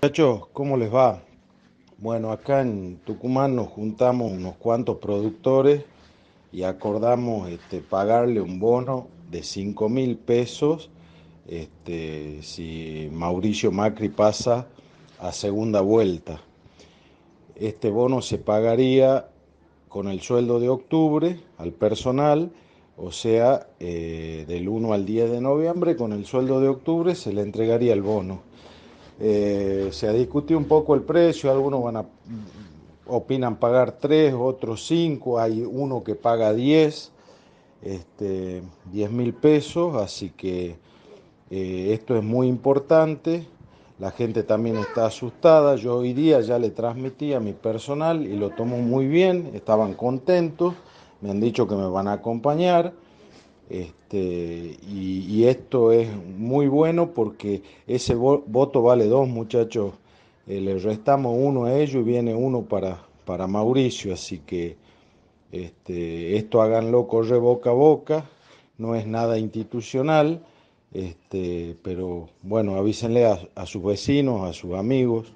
Muchachos, ¿cómo les va? Bueno, acá en Tucumán nos juntamos unos cuantos productores y acordamos este, pagarle un bono de 5 mil pesos este, si Mauricio Macri pasa a segunda vuelta. Este bono se pagaría con el sueldo de octubre al personal, o sea, eh, del 1 al 10 de noviembre, con el sueldo de octubre se le entregaría el bono. Eh, se ha discutido un poco el precio, algunos van opinan pagar tres, otros cinco. hay uno que paga 10, este, mil pesos, así que eh, esto es muy importante. La gente también está asustada. Yo hoy día ya le transmití a mi personal y lo tomo muy bien. Estaban contentos. Me han dicho que me van a acompañar. Este, y, esto es muy bueno porque ese voto vale dos, muchachos. Eh, le restamos uno a ellos y viene uno para, para Mauricio. Así que este, esto háganlo, corre boca a boca. No es nada institucional, este, pero bueno, avísenle a sus vecinos, a sus amigos.